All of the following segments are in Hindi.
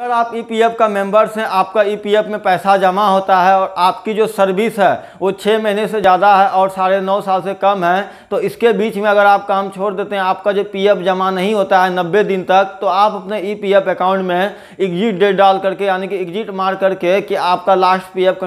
अगर आप ईपीएफ e का मेंबर्स हैं आपका ईपीएफ e में पैसा जमा होता है और आपकी जो सर्विस है वो छः महीने से ज़्यादा है और साढ़े नौ साल से कम है तो इसके बीच में अगर आप काम छोड़ देते हैं आपका जो पीएफ जमा नहीं होता है नब्बे दिन तक तो आप अपने ईपीएफ e अकाउंट में एग्जिट डेट डाल करके यानी कि एग्जिट मार करके कि आपका लास्ट पी एफ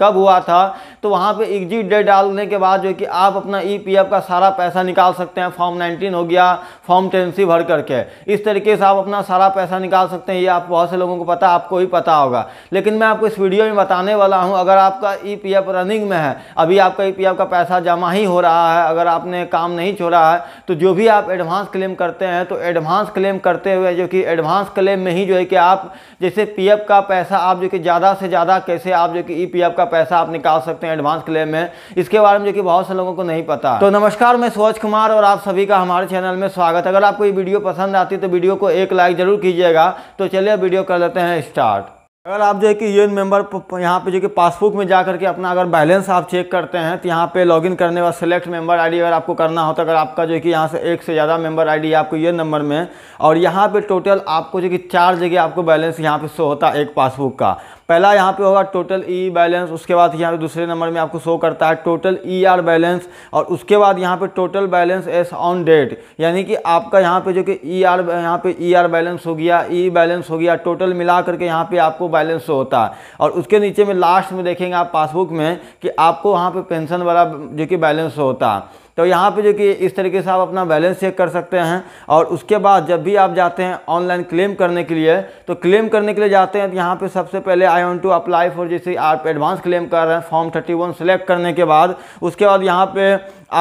कब हुआ था तो वहाँ पर एग्जिट डेट डालने के बाद जो कि आप अपना ई का सारा पैसा निकाल सकते हैं फॉर्म नाइनटीन हो गया फॉर्म टेन भर करके इस तरीके से आप अपना सारा पैसा निकाल सकते हैं ये आप बहुत से लोगों को पता आपको भी पता होगा लेकिन मैं आपको इस वीडियो में बताने वाला हूँ अगर आपका ई e रनिंग में है अभी आपका ई e का पैसा जमा ही हो रहा है अगर आपने काम नहीं छोड़ा है तो जो भी आप एडवांस क्लेम करते हैं तो एडवांस क्लेम करते हुए जो कि एडवांस क्लेम में ही जो है कि आप जैसे पीएफ का पैसा आप जो कि ज़्यादा से ज़्यादा कैसे आप जो कि ईपीएफ e का पैसा आप निकाल सकते हैं एडवांस क्लेम में इसके बारे में जो कि बहुत से लोगों को नहीं पता तो नमस्कार मैं सूरज कुमार और आप सभी का हमारे चैनल में स्वागत अगर आपको ये वीडियो पसंद आती है तो वीडियो को एक लाइक जरूर कीजिएगा तो चलिए वीडियो कर देते हैं स्टार्ट अगर आप जो है कि यूएन मेंबर यहाँ पे जो कि पासबुक में जा करके अपना अगर बैलेंस आप चेक करते हैं तो यहाँ पे लॉगिन करने वाला सिलेक्ट मेंबर आईडी अगर आपको करना हो तो अगर आपका जो है कि यहाँ से एक से ज़्यादा मेंबर आईडी आपको यूएन नंबर में और यहाँ पे टोटल आपको जो कि चार जगह आपको बैलेंस यहाँ पे शो होता है एक पासबुक का पहला यहाँ पे होगा टोटल ई बैलेंस उसके बाद यहाँ पे दूसरे नंबर में आपको शो करता है टोटल ई आर बैलेंस और उसके बाद यहाँ पे total balance as on date यानी कि आपका यहाँ पे जो कि ई आर यहाँ पे ई आर बैलेंस हो गया ई बैलेंस हो गया टोटल मिला करके यहाँ पे आपको बैलेंस शो तो होता है और उसके नीचे में लास्ट में देखेंगे आप पासबुक में कि आपको वहाँ पर पेंशन वाला जो कि बैलेंस शो होता है तो यहाँ पे जो कि इस तरीके से आप अपना बैलेंस चेक कर सकते हैं और उसके बाद जब भी आप जाते हैं ऑनलाइन क्लेम करने के लिए तो क्लेम करने के लिए जाते हैं तो यहाँ पे सबसे पहले I want to apply for जैसे आप एडवांस क्लेम कर रहे हैं फॉर्म थर्टी वन सेलेक्ट करने के बाद उसके बाद यहाँ पे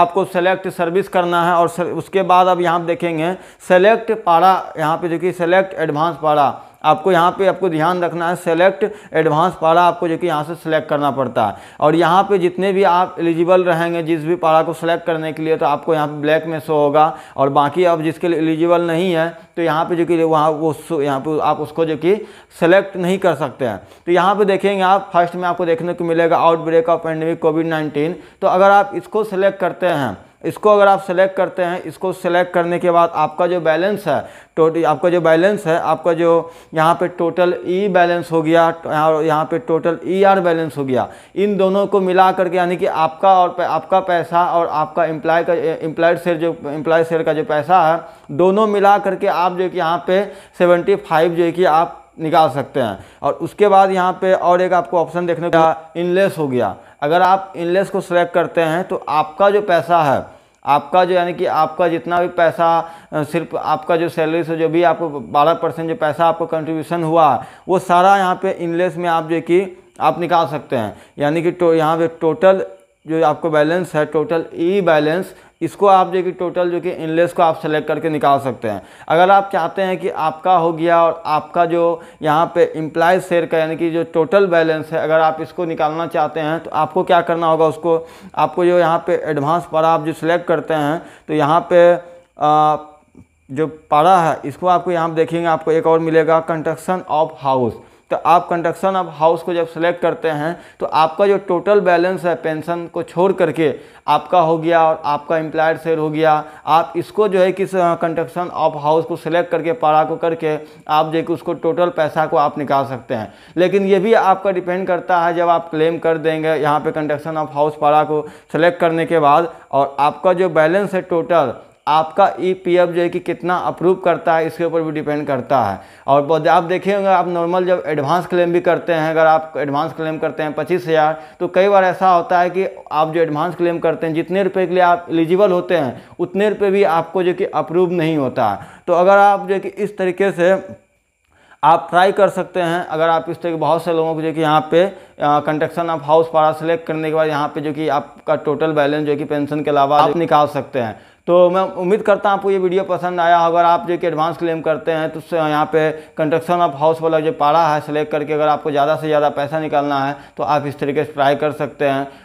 आपको सेलेक्ट सर्विस करना है और उसके बाद अब यहाँ देखेंगे सेलेक्ट पारा यहाँ पे जो कि सेलेक्ट एडवांस पारा आपको यहाँ पे आपको ध्यान रखना है सेलेक्ट एडवांस पारा आपको जो कि यहाँ से सिलेक्ट करना पड़ता है और यहाँ पे जितने भी आप एलिजिबल रहेंगे जिस भी पारा को सिलेक्ट करने के लिए तो आपको यहाँ पे ब्लैक में शो होगा और बाकी आप जिसके लिए एलिजिबल नहीं है तो यहाँ पे जो कि वहाँ वो यहाँ पे आप उसको जो कि सेलेक्ट नहीं कर सकते हैं तो यहाँ पर देखेंगे आप फर्स्ट में आपको देखने को मिलेगा outbreak of pandemic COVID nineteen तो अगर आप इसको सेलेक्ट करते हैं इसको अगर आप सेलेक्ट करते हैं इसको सेलेक्ट करने के बाद आपका जो बैलेंस है टोटल आपका जो बैलेंस है आपका जो यहाँ पे टोटल ई बैलेंस हो गया और यहाँ पे टोटल ई आर बैलेंस हो गया इन दोनों को मिला करके यानी कि आपका और आपका पैसा और आपका एम्प्लॉय का एम्प्लॉयड शेयर जो एम्प्लॉय शेयर का जो पैसा है दोनों मिला करके आप जो कि यहाँ पर सेवेंटी फाइव जो है कि आप निकाल सकते हैं और उसके बाद यहाँ पे और एक आपको ऑप्शन देखने का इनलेस हो गया अगर आप इनलेस को सिलेक्ट करते हैं तो आपका जो पैसा है आपका जो यानी कि आपका जितना भी पैसा सिर्फ आपका जो सैलरी से जो भी आपको बारह परसेंट जो पैसा आपको कंट्रीब्यूशन हुआ वो सारा यहाँ पे इनलेस में आप जो कि आप निकाल सकते हैं यानी कि तो यहाँ पे टोटल जो आपको बैलेंस है टोटल ई बैलेंस इसको आप जो कि टोटल जो कि इनलेस को आप सेलेक्ट करके निकाल सकते हैं अगर आप चाहते हैं कि आपका हो गया और आपका जो यहाँ पे इम्प्लाइज शेयर का यानी कि जो टोटल बैलेंस है अगर आप इसको निकालना चाहते हैं तो आपको क्या करना होगा उसको आपको जो यहाँ पे एडवांस पड़ा आप जो सिलेक्ट करते हैं तो यहाँ पर जो पारा है इसको आपको यहाँ देखेंगे आपको एक और मिलेगा कंस्ट्रक्शन ऑफ हाउस तो आप कंस्ट्रक्शन ऑफ हाउस को जब सेलेक्ट करते हैं तो आपका जो टोटल बैलेंस है पेंशन को छोड़ करके आपका हो गया और आपका एम्प्लॉयड शेयर हो गया आप इसको जो है किस कंस्ट्रक्शन ऑफ हाउस को सिलेक्ट करके पारा को करके आप जो कि उसको टोटल पैसा को आप निकाल सकते हैं लेकिन ये भी आपका डिपेंड करता है जब आप क्लेम कर देंगे यहाँ पर कंस्ट्रक्शन ऑफ हाउस पारा को सेलेक्ट करने के बाद और आपका जो बैलेंस है टोटल आपका ई पी एफ जो है कि कितना अप्रूव करता है इसके ऊपर भी डिपेंड करता है और आप देखेंगे आप नॉर्मल जब एडवांस क्लेम भी करते हैं अगर आप एडवांस क्लेम करते हैं पच्चीस हज़ार तो कई बार ऐसा होता है कि आप जो एडवांस क्लेम करते हैं जितने रुपए के लिए आप एलिजिबल होते हैं उतने रुपये भी आपको जो कि अप्रूव नहीं होता है तो अगर आप जो कि इस तरीके से आप ट्राई कर सकते हैं अगर आप इस तरह बहुत से लोगों को जो कि यहाँ पे construction of house para select करने के बाद यहाँ पे जो कि आपका टोटल बैलेंस जो कि पेंशन के अलावा आप निकाल सकते हैं तो मैं उम्मीद करता हूँ आपको ये वीडियो पसंद आया अगर आप जो कि एडवांस क्लेम करते हैं तो उससे यहाँ पे कंस्ट्रक्शन ऑफ हाउस वाला जो पाड़ा है सेलेक्ट करके अगर आपको ज़्यादा से ज़्यादा पैसा निकालना है तो आप इस तरीके से ट्राई कर सकते हैं